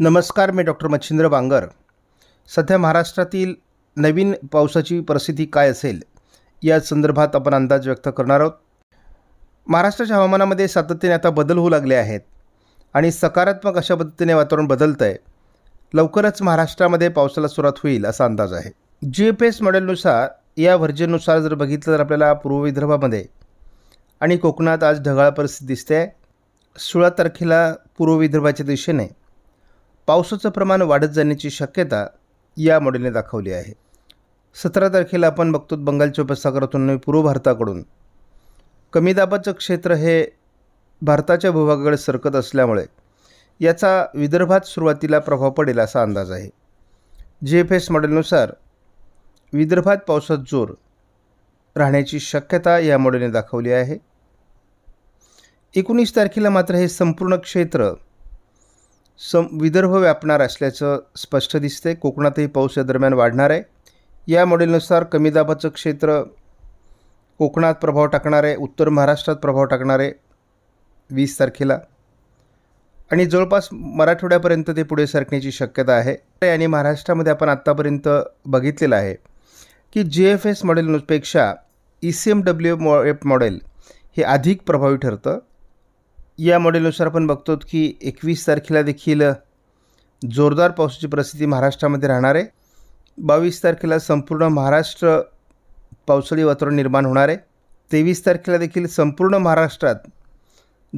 नमस्कार मी डॉक्टर मच्छिंद्र बांगर सध्या महाराष्ट्रातील नवीन पावसाची परिस्थिती काय असेल या संदर्भात आपण अंदाज व्यक्त करणार आहोत महाराष्ट्राच्या हवामानामध्ये सातत्याने आता बदल होऊ लागले आहेत आणि सकारात्मक अशा पद्धतीने वातावरण बदलतं आहे लवकरच महाराष्ट्रामध्ये पावसाला सुरुवात होईल असा अंदाज आहे जी पी एस मॉडेलनुसार या व्हर्जननुसार जर बघितलं तर आपल्याला पूर्व विदर्भामध्ये आणि कोकणात आज ढगाळ परिस्थिती दिसते आहे सोळा तारखेला पूर्व विदर्भाच्या दिशेने पावसाचं प्रमाण वाढत जाण्याची शक्यता या मॉडेलने दाखवली आहे सतरा तारखेला आपण बघतो बंगालच्या उपसागरातून पूर्व भारताकडून कमी दाबाचं क्षेत्र हे भारताच्या भूभागाकडे सरकत असल्यामुळे याचा विदर्भात सुरुवातीला प्रभाव पडेल असा अंदाज आहे जी एफ एस मॉडेलनुसार विदर्भात पावसात जोर राहण्याची शक्यता या मॉडेलने दाखवली आहे एकोणीस तारखेला मात्र हे संपूर्ण क्षेत्र सम विदर्भ व्यापणार असल्याचं स्पष्ट दिसते कोकणातही पाऊस या दरम्यान वाढणार आहे या मॉडेलनुसार कमी दाबाचं क्षेत्र कोकणात प्रभाव टाकणार आहे उत्तर महाराष्ट्रात प्रभाव टाकणार आहे वीस तारखेला आणि जवळपास मराठवाड्यापर्यंत ते पुढे सरकण्याची शक्यता आहे आणि महाराष्ट्रामध्ये आपण आत्तापर्यंत बघितलेलं आहे की जे एफ एस मॉडेलपेक्षा ई सी एम डब्ल्यू मॉ मॉडेल हे अधिक प्रभावी ठरतं या मॉडेलनुसार आपण बघतो की एकवीस तारखेला देखील जोरदार पावसाची परिस्थिती महाराष्ट्रामध्ये राहणार आहे बावीस तारखेला संपूर्ण महाराष्ट्र पावसाळी वातावरण निर्माण होणार आहे तेवीस तारखेला देखील संपूर्ण महाराष्ट्रात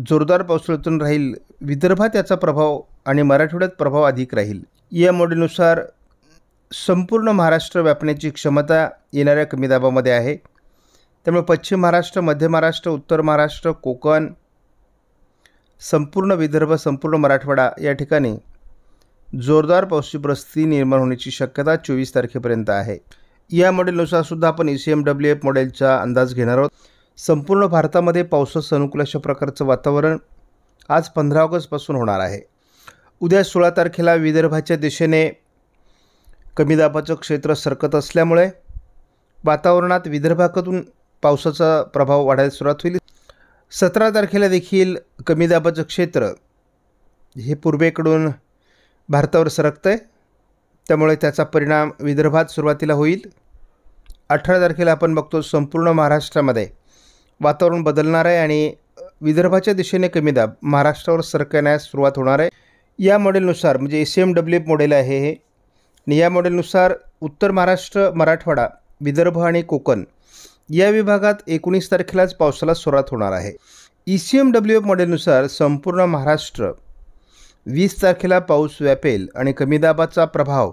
जोरदार पावसाळ्यातून राहील विदर्भात याचा प्रभाव आणि मराठवाड्यात प्रभाव अधिक राहील या मॉडेलनुसार संपूर्ण महाराष्ट्र व्यापण्याची क्षमता येणाऱ्या कमी दाबामध्ये आहे त्यामुळे पश्चिम महाराष्ट्र मध्य महाराष्ट्र उत्तर महाराष्ट्र कोकण संपूर्ण विदर्भ संपूर्ण मराठवाडा या ठिकाणी जोरदार पावसाची परिस्थिती निर्माण होण्याची शक्यता चोवीस तारखेपर्यंत आहे या मॉडेलनुसार सुद्धा आपण E C M W F मॉडेलचा अंदाज घेणार आहोत संपूर्ण भारतामध्ये पावसाचं अनुकूल अशा प्रकारचं वातावरण आज पंधरा ऑगस्टपासून होणार आहे उद्या सोळा तारखेला विदर्भाच्या दिशेने कमी दाबाचं क्षेत्र सरकत असल्यामुळे वातावरणात विदर्भाकडून पावसाचा प्रभाव वाढायला सुरुवात होईल सतरा तारखेला देखील कमी दाबाचं क्षेत्र हे पूर्वेकडून भारतावर सरकतं आहे त्यामुळे त्याचा परिणाम विदर्भात सुरुवातीला होईल अठरा तारखेला आपण बघतो संपूर्ण महाराष्ट्रामध्ये वातावरण बदलणार आहे आणि विदर्भाच्या दिशेने कमी दाब महाराष्ट्रावर सरकण्यास सुरुवात होणार आहे या मॉडेलनुसार म्हणजे A C M W F model आहे हे आणि या मॉडेलनुसार उत्तर महाराष्ट्र मराठवाडा विदर्भ आणि कोकण या विभागात एकोणीस तारखेलाच पावसाला सुरुवात होणार आहे E C M W F मॉडेलनुसार संपूर्ण महाराष्ट्र वीस तारखेला पाऊस व्यापेल आणि कमी दाबाचा प्रभाव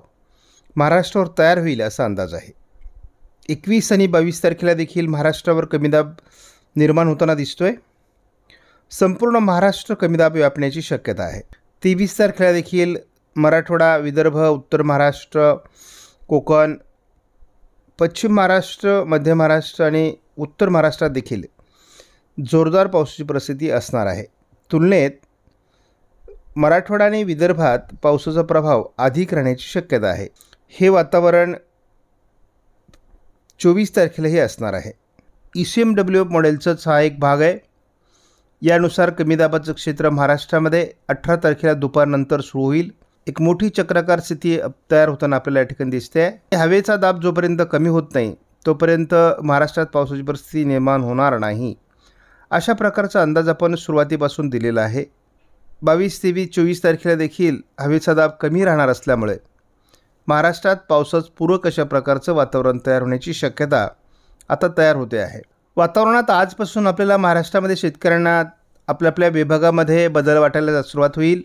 महाराष्ट्रावर तयार होईल असा अंदाज आहे एकवीस आणि बावीस तारखेला देखील महाराष्ट्रावर कमी दाब निर्माण होताना दिसतोय संपूर्ण महाराष्ट्र कमी दाब व्यापण्याची शक्यता आहे तेवीस तारखेला देखील मराठवाडा विदर्भ उत्तर महाराष्ट्र कोकण पश्चिम महाराष्ट्र मध्य महाराष्ट्र आणि उत्तर महाराष्ट्रात देखील जोरदार पावसाची परिस्थिती असणार आहे तुलनेत मराठवाडा आणि विदर्भात पावसाचा प्रभाव अधिक राहण्याची शक्यता आहे हे वातावरण चोवीस तारखेलाही असणार आहे E C M W F मॉडेलचाच हा एक भाग आहे यानुसार कमी दाबाचं क्षेत्र महाराष्ट्रामध्ये अठरा तारखेला दुपारनंतर सुरू होईल एक मोठी चक्राकार स्थिती तयार होताना आपल्याला या ठिकाणी दिसते आहे हवेचा दाब जोपर्यंत कमी होत नाही तोपर्यंत महाराष्ट्रात पावसाची परिस्थिती निर्माण होणार नाही अशा प्रकारचा अंदाज आपण सुरुवातीपासून दिलेला आहे बावीस तेवीस चोवीस तारखेला देखील हवेचा दाब कमी राहणार असल्यामुळे महाराष्ट्रात पावसास पूरक अशा प्रकारचं वातावरण तयार होण्याची शक्यता आता तयार होते आहे वातावरणात आजपासून आपल्याला महाराष्ट्रामध्ये शेतकऱ्यांना आपल्या आपल्या विभागामध्ये बदल वाटायला सुरुवात होईल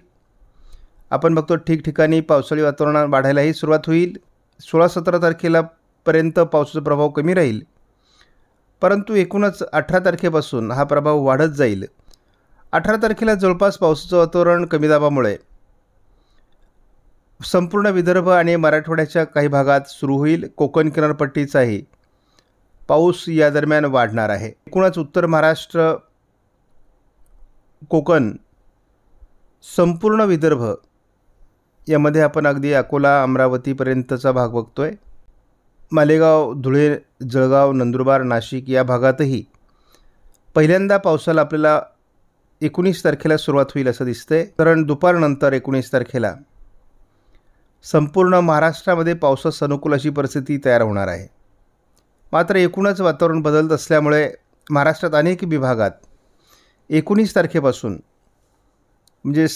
आपण बघतो ठिकठिकाणी पावसाळी वातावरण वाढायलाही सुरुवात होईल सोळा सतरा तारखेला पर्यंत पावसाचा प्रभाव कमी राहील परंतु एकूणच अठरा तारखेपासून हा प्रभाव वाढत जाईल अठरा तारखेला जवळपास पावसाचं वातावरण कमी दाबामुळे संपूर्ण विदर्भ आणि मराठवाड्याच्या काही भागात सुरू होईल कोकण किनारपट्टीचाही पाऊस या दरम्यान वाढणार आहे एकूणच उत्तर महाराष्ट्र कोकण संपूर्ण विदर्भ यामध्ये आपण अगदी अकोला अमरावतीपर्यंतचा भाग बघतो आहे मालेगाव धुळे जळगाव नंदुरबार नाशिक या भागातही पहिल्यांदा पावसाला आपल्याला एकोणीस तारखेला सुरुवात होईल असं दिसतंय कारण दुपारनंतर एकोणीस तारखेला संपूर्ण महाराष्ट्रामध्ये पावसास अनुकूल अशी परिस्थिती तयार होणार आहे मात्र एकूणच वातावरण बदलत असल्यामुळे महाराष्ट्रात अनेक विभागात एकोणीस तारखेपासून म्हणजे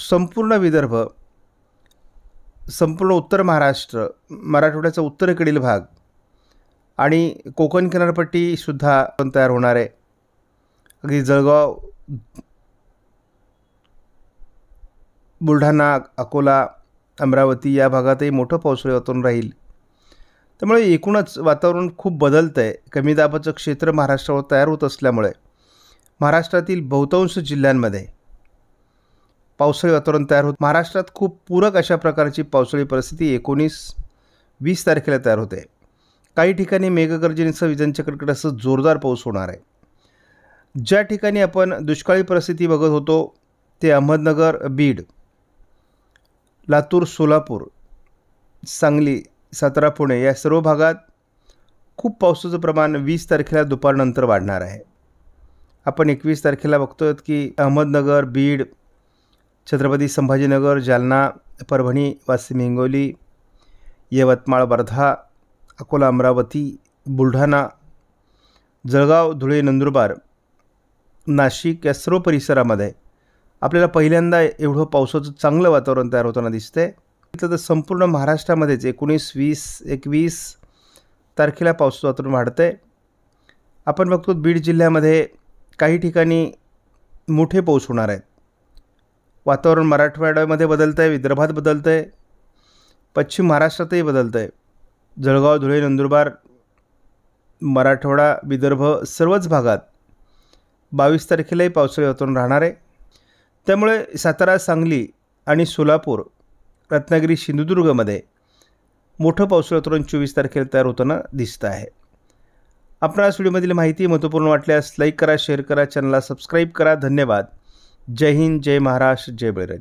संपूर्ण विदर्भ संपूर्ण उत्तर महाराष्ट्र मराठवाड्याचा उत्तरेकडील भाग आणि कोकण किनारपट्टीसुद्धा पण तयार होणार आहे अगदी जळगाव बुलढाणा अकोला अमरावती या भागातही मोठं पावसाळी वातावरण राहील त्यामुळे एकूणच वातावरण खूप बदलतं आहे कमी दाबाचं क्षेत्र महाराष्ट्रावर तयार होत असल्यामुळे महाराष्ट्रातील बहुतांश जिल्ह्यांमध्ये पावसाळी वातावरण तयार होत महाराष्ट्रात खूप पूरक अशा प्रकारची पावसाळी परिस्थिती एकोणीस वीस तारखेला तयार होते काही ठिकाणी मेघगर्जनेसह विजांच्या असं जोरदार पाऊस होणार आहे ज्या ठिकाणी आपण दुष्काळी परिस्थिती बघत होतो ते अहमदनगर बीड लातूर सोलापूर सांगली सातारा पुणे या सर्व भागात खूप पावसाचं प्रमाण वीस तारखेला दुपारनंतर वाढणार आहे आपण एकवीस तारखेला बघतोय की अहमदनगर बीड छत्रपती संभाजीनगर जालना परभणी वाशिम हिंगोली यवतमाळ वर्धा अकोला अमरावती बुलढाणा जळगाव धुळे नंदुरबार नाशिक या सर्व परिसरामध्ये आपल्याला पहिल्यांदा एवढं पावसाचं चांगलं वातावरण तयार होताना दिसतंय तिथलं तर संपूर्ण महाराष्ट्रामध्येच एकोणीस वीस एकवीस तारखेला पावसाचं वातावरण वाढतं आपण बघतो बीड जिल्ह्यामध्ये काही ठिकाणी मोठे पाऊस होणार आहेत वातावरण मराठवाड्यामध्ये बदलतं आहे विदर्भात बदलतं आहे पश्चिम महाराष्ट्रातही बदलतं आहे जळगाव धुळे नंदुरबार मराठवाडा विदर्भ सर्वच भागात बावीस तारखेलाही पावसाळी वातावरण राहणार आहे त्यामुळे सातारा सांगली आणि सोलापूर रत्नागिरी सिंधुदुर्गमध्ये मोठं पावसाळी वातावरण चोवीस तारखेला तयार होताना दिसतं आहे आपणास व्हिडिओमधील माहिती महत्त्वपूर्ण वाटल्यास लाईक करा शेअर करा चॅनलला सबस्क्राईब करा धन्यवाद जय हिंद जय महाराष्ट्र जय बळीराजा